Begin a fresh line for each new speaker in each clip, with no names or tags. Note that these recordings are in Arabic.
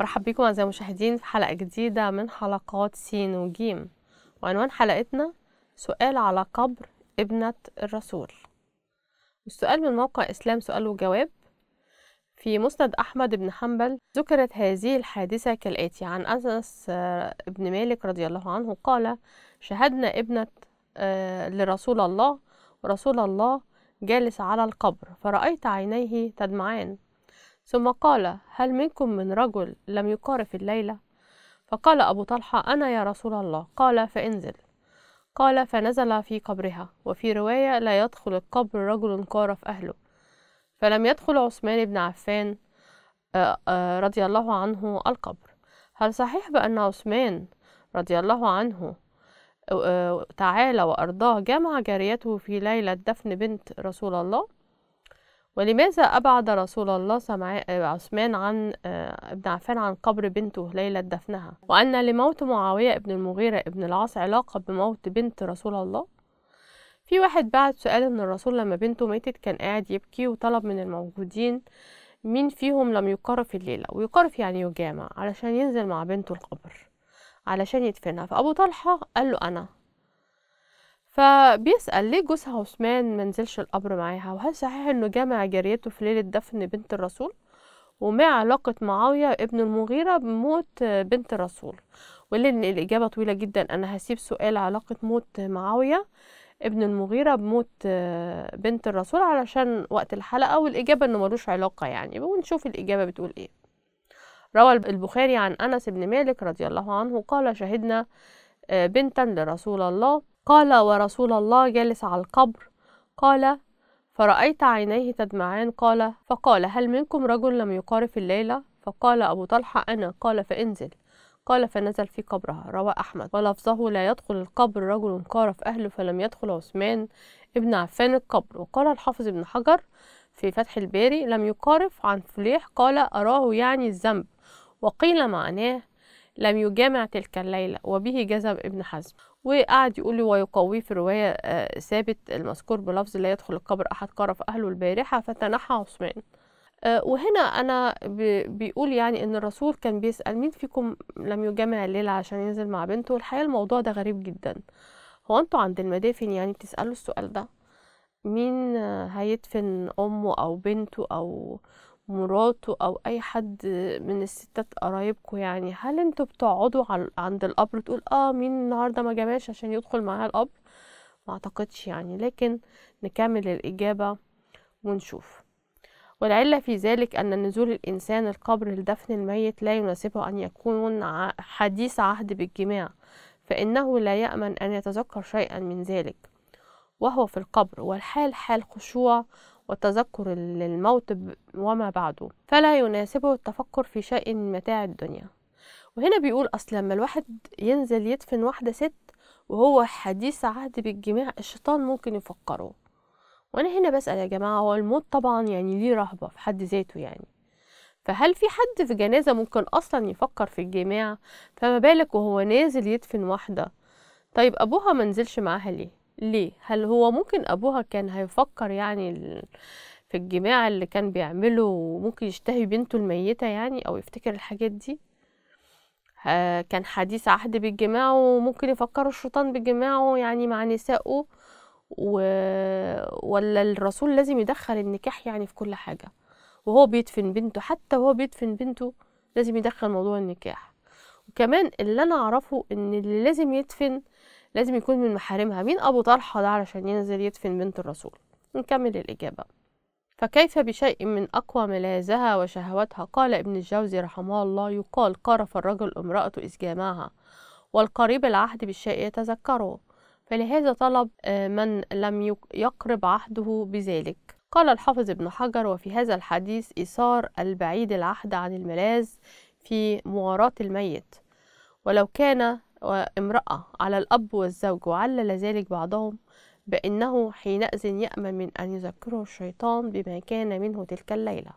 مرحب بكم أعزائي المشاهدين في حلقة جديدة من حلقات سين وجيم وعنوان حلقتنا سؤال على قبر ابنة الرسول السؤال من موقع إسلام سؤال وجواب في مسند أحمد بن حنبل ذكرت هذه الحادثة كالآتي عن أنس آه، بن مالك رضي الله عنه قال شهدنا ابنة آه، لرسول الله ورسول الله جالس على القبر فرأيت عينيه تدمعان ثم قال هل منكم من رجل لم يقارف الليلة؟ فقال أبو طلحة أنا يا رسول الله قال فانزل قال فنزل في قبرها وفي رواية لا يدخل القبر رجل قارف أهله فلم يدخل عثمان بن عفان آه، آه، رضي الله عنه القبر هل صحيح بأن عثمان رضي الله عنه آه، تعالى وأرضاه جمع جاريته في ليلة دفن بنت رسول الله؟ ولماذا أبعد رسول الله سمع... آه، عثمان عن آه، ابن عفان عن قبر بنته ليلة دفنها وأن لموت معاوية ابن المغيرة ابن العاص علاقة بموت بنت رسول الله في واحد بعت سؤال من الرسول لما بنته ماتت كان قاعد يبكي وطلب من الموجودين مين فيهم لم يقرف الليلة ويقرف يعني يجامع علشان ينزل مع بنته القبر علشان يدفنها فأبو طلحة قال له أنا فبيسأل ليه جوزها عثمان منزلش القبر معاها وهل صحيح انه جمع جاريته في ليلة دفن بنت الرسول وما علاقة معاوية ابن المغيرة بموت بنت الرسول ولأن الإجابة طويلة جدا أنا هسيب سؤال علاقة موت معاوية ابن المغيرة بموت بنت الرسول علشان وقت الحلقة والإجابة إنه ملوش علاقة يعني ونشوف الإجابة بتقول إيه روى البخاري عن أنس بن مالك رضي الله عنه قال شهدنا بنتا لرسول الله قال ورسول الله جالس على القبر قال فرأيت عينيه تدمعان قال فقال هل منكم رجل لم يقارف الليلة فقال أبو طلحة أنا قال فانزل قال فنزل في قبرها روى أحمد ولفظه لا يدخل القبر رجل قارف أهله فلم يدخل عثمان ابن عفان القبر وقال الحافظ ابن حجر في فتح الباري لم يقارف عن فليح قال أراه يعني الذنب وقيل معناه لم يجامع تلك الليلة وبه جذب ابن حزم وقعد يقول لي ويقويه في رواية آه، ثابت المذكور بلفظ لا يدخل القبر أحد قرف أهله البارحة فتنحى عثمان آه، وهنا أنا بيقول يعني إن الرسول كان بيسأل مين فيكم لم يجامع الليلة عشان ينزل مع بنته والحقيقة الموضوع ده غريب جدا هو أنتوا عند المدافن يعني بتسألوا السؤال ده مين هيدفن أمه أو بنته أو مراته او اي حد من الستات قرايبكم يعني هل انتوا بتقعدوا عند القبر تقول اه مين النهارده ما جماش عشان يدخل معاها القبر ما اعتقدش يعني لكن نكمل الاجابه ونشوف والعلة في ذلك أن نزول الإنسان القبر لدفن الميت لا يناسبه أن يكون حديث عهد بالجماع فإنه لا يأمن أن يتذكر شيئا من ذلك وهو في القبر والحال حال خشوع وتذكر الموت وما بعده فلا يناسبه التفكر في شيء من متاع الدنيا وهنا بيقول أصل لما الواحد ينزل يدفن واحدة ست وهو حديث عهد بالجماع الشيطان ممكن يفكره وأنا هنا بسأل يا جماعة هو الموت طبعا يعني ليه رهبة في حد ذاته يعني فهل في حد في جنازة ممكن أصلا يفكر في الجماع فما بالك وهو نازل يدفن واحدة طيب أبوها منزلش معاها ليه ليه هل هو ممكن ابوها كان هيفكر يعني في الجماع اللي كان بيعمله وممكن يشتهي بنته الميته يعني او يفتكر الحاجات دي آه، كان حديث عهد بالجماع وممكن يفكر الشيطان بجماعه يعني مع نسائه و... ولا الرسول لازم يدخل النكاح يعني في كل حاجه وهو بيدفن بنته حتى وهو بيدفن بنته لازم يدخل موضوع النكاح وكمان اللي انا اعرفه ان اللي لازم يدفن لازم يكون من محارمها مين أبو طلحة ده علشان ينزل يدفن بنت الرسول نكمل الإجابة فكيف بشيء من أقوى ملاذها وشهواتها قال ابن الجوزي رحمه الله يقال قرف الرجل امرأة إذ جامعها والقريب العهد بالشيء يتذكره فلهذا طلب آه، من لم يقرب عهده بذلك قال الحافظ ابن حجر وفي هذا الحديث إيثار البعيد العهد عن الملاذ في مواراة الميت ولو كان امرأة على الأب والزوج وعلل ذلك بعضهم بأنه حينئذ يأمن من أن يذكره الشيطان بما كان منه تلك الليلة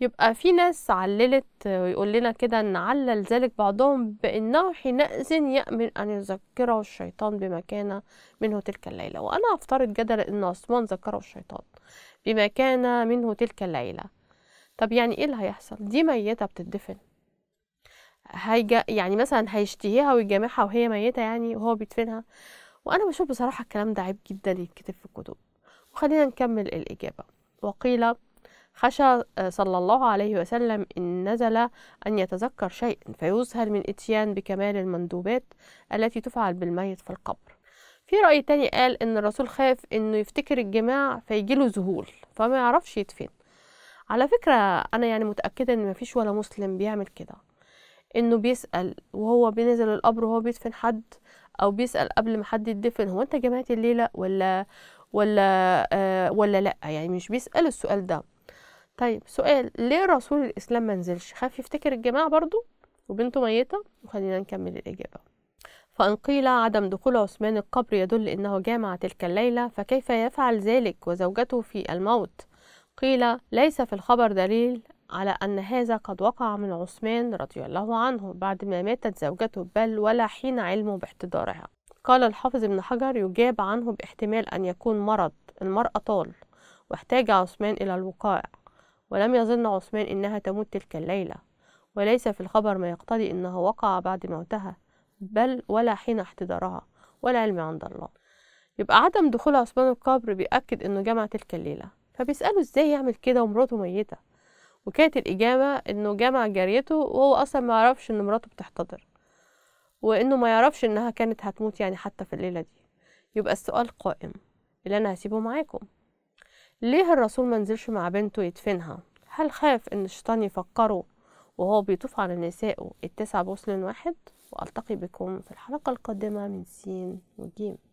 يبقى في ناس عللت ويقول لنا كده أن علل ذلك بعضهم بأنه حينئذ يأمن أن يذكره الشيطان بما كان منه تلك الليلة وأنا أفترض جدلا أن عثمان ذكره الشيطان بما كان منه تلك الليلة طب يعني إيه اللي هيحصل دي ميتة بتدفن هيج يعني مثلا هيشتهيها ويجامعها وهي ميتة يعني وهو بيدفنها وأنا بشوف بصراحة الكلام ده عيب جدا يتكتب في الكتب وخلينا نكمل الإجابة وقيل خشى آه، صلى الله عليه وسلم إن نزل أن يتذكر شيئا فيذهل من إتيان بكمال المندوبات التي تفعل بالميت في القبر في رأي تاني قال إن الرسول خاف إنه يفتكر الجماع فيجيله ذهول فما يعرفش يدفن على فكرة أنا يعني متأكدة إن مفيش ولا مسلم بيعمل كده انه بيسال وهو بينزل القبر وهو بيدفن حد او بيسال قبل ما حد يدفن هو انت جمعت الليله ولا ولا آه ولا لا يعني مش بيسال السؤال ده طيب سؤال ليه رسول الاسلام ما نزلش خاف يفتكر الجماعه برضو وبنته ميته وخلينا نكمل الاجابه فإن قيل عدم دخول عثمان القبر يدل أنه جامع تلك الليلة فكيف يفعل ذلك وزوجته في الموت قيل ليس في الخبر دليل على أن هذا قد وقع من عثمان رضي الله عنه بعد ما ماتت زوجته بل ولا حين علمه باحتضارها قال الحافظ ابن حجر يجاب عنه باحتمال أن يكون مرض المرأة طال واحتاج عثمان إلى الوقائع ولم يظن عثمان إنها تموت تلك الليلة وليس في الخبر ما يقتضي إنها وقع بعد موتها بل ولا حين احتضارها والعلم عند الله يبقى عدم دخول عثمان القبر بيأكد إنه جمع تلك الليلة فبيسأله إزاي يعمل كده ومراته ميتة وكانت الإجابة إنه جمع جاريته وهو أصلا ما يعرفش إن مراته بتحتضر وإنه ما يعرفش إنها كانت هتموت يعني حتى في الليلة دي يبقى السؤال قائم اللي أنا هسيبه معاكم ليه الرسول منزلش مع بنته يدفنها هل خاف إن الشيطان يفكره وهو بيطوف على نسائه التسع بوصل واحد وألتقي بكم في الحلقة القادمة من سين وجيم